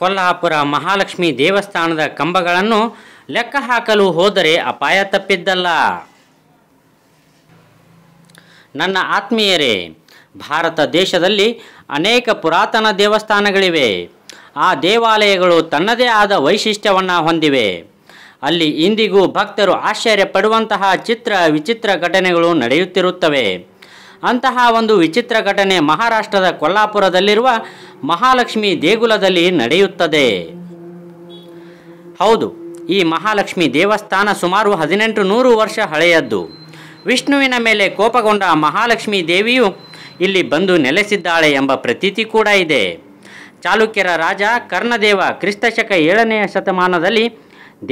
ಕೊಲ್ಲಾಪುರ ಮಹಾಲಕ್ಷ್ಮಿ ದೇವಸ್ಥಾನದ ಕಂಬಗಳನ್ನು ಲೆಕ್ಕ ಹಾಕಲು ಹೋದರೆ ಅಪಾಯ ತಪ್ಪಿದ್ದಲ್ಲ ನನ್ನ ಆತ್ಮೀಯರೇ ಭಾರತ ದೇಶದಲ್ಲಿ ಅನೇಕ ಪುರಾತನ ದೇವಸ್ಥಾನಗಳಿವೆ ಆ ದೇವಾಲಯಗಳು ತನ್ನದೇ ಆದ ವೈಶಿಷ್ಟ್ಯವನ್ನು ಹೊಂದಿವೆ ಅಲ್ಲಿ ಇಂದಿಗೂ ಭಕ್ತರು ಆಶ್ಚರ್ಯ ಪಡುವಂತಹ ಚಿತ್ರ ವಿಚಿತ್ರ ಘಟನೆಗಳು ನಡೆಯುತ್ತಿರುತ್ತವೆ ಅಂತಹ ಒಂದು ವಿಚಿತ್ರ ಘಟನೆ ಮಹಾರಾಷ್ಟ್ರದ ಕೊಲ್ಲಾಪುರದಲ್ಲಿರುವ ಮಹಾಲಕ್ಷ್ಮಿ ದೇಗುಲದಲ್ಲಿ ನಡೆಯುತ್ತದೆ ಹೌದು ಈ ಮಹಾಲಕ್ಷ್ಮಿ ದೇವಸ್ಥಾನ ಸುಮಾರು ಹದಿನೆಂಟು ನೂರು ವರ್ಷ ಹಳೆಯದ್ದು ವಿಷ್ಣುವಿನ ಮೇಲೆ ಕೋಪಗೊಂಡ ಮಹಾಲಕ್ಷ್ಮಿ ದೇವಿಯು ಇಲ್ಲಿ ಬಂದು ನೆಲೆಸಿದ್ದಾಳೆ ಎಂಬ ಪ್ರತೀತಿ ಕೂಡ ಇದೆ ಚಾಲುಕ್ಯರ ರಾಜ ಕರ್ಣದೇವ ಕ್ರಿಸ್ತಶಕ ಏಳನೆಯ ಶತಮಾನದಲ್ಲಿ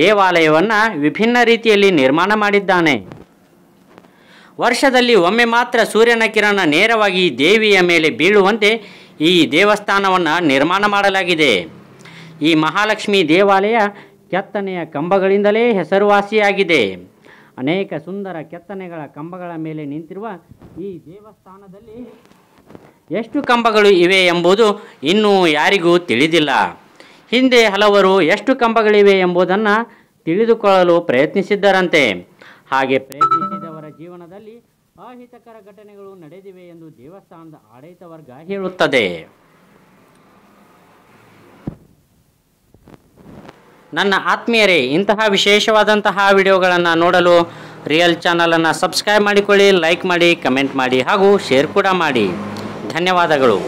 ದೇವಾಲಯವನ್ನು ವಿಭಿನ್ನ ರೀತಿಯಲ್ಲಿ ನಿರ್ಮಾಣ ಮಾಡಿದ್ದಾನೆ ವರ್ಷದಲ್ಲಿ ಒಮ್ಮೆ ಮಾತ್ರ ಸೂರ್ಯನ ಕಿರಣ ನೇರವಾಗಿ ದೇವಿಯ ಮೇಲೆ ಬೀಳುವಂತೆ ಈ ದೇವಸ್ಥಾನವನ್ನು ನಿರ್ಮಾಣ ಮಾಡಲಾಗಿದೆ ಈ ಮಹಾಲಕ್ಷ್ಮಿ ದೇವಾಲಯ ಕೆತ್ತನೆಯ ಕಂಬಗಳಿಂದಲೇ ಹೆಸರುವಾಸಿಯಾಗಿದೆ ಅನೇಕ ಸುಂದರ ಕೆತ್ತನೆಗಳ ಕಂಬಗಳ ಮೇಲೆ ನಿಂತಿರುವ ಈ ದೇವಸ್ಥಾನದಲ್ಲಿ ಎಷ್ಟು ಕಂಬಗಳು ಇವೆ ಎಂಬುದು ಇನ್ನೂ ಯಾರಿಗೂ ತಿಳಿದಿಲ್ಲ ಹಿಂದೆ ಹಲವರು ಎಷ್ಟು ಕಂಬಗಳಿವೆ ಎಂಬುದನ್ನು ತಿಳಿದುಕೊಳ್ಳಲು ಪ್ರಯತ್ನಿಸಿದ್ದರಂತೆ ಹಾಗೆ ಪ್ರಯತ್ನಿಸಿ ಜೀವನದಲ್ಲಿ ಅಹಿತಕರ ಘಟನೆಗಳು ನಡೆದಿವೆ ಎಂದು ದೇವಸ್ಥಾನದ ಆಡಳಿತ ವರ್ಗ ಹೇಳುತ್ತದೆ ನನ್ನ ಆತ್ಮೀಯರೇ ಇಂತಹ ವಿಶೇಷವಾದಂತಹ ವಿಡಿಯೋಗಳನ್ನು ನೋಡಲು ರಿಯಲ್ ಚಾನಲನ್ನು ಸಬ್ಸ್ಕ್ರೈಬ್ ಮಾಡಿಕೊಳ್ಳಿ ಲೈಕ್ ಮಾಡಿ ಕಮೆಂಟ್ ಮಾಡಿ ಹಾಗೂ ಶೇರ್ ಕೂಡ ಮಾಡಿ ಧನ್ಯವಾದಗಳು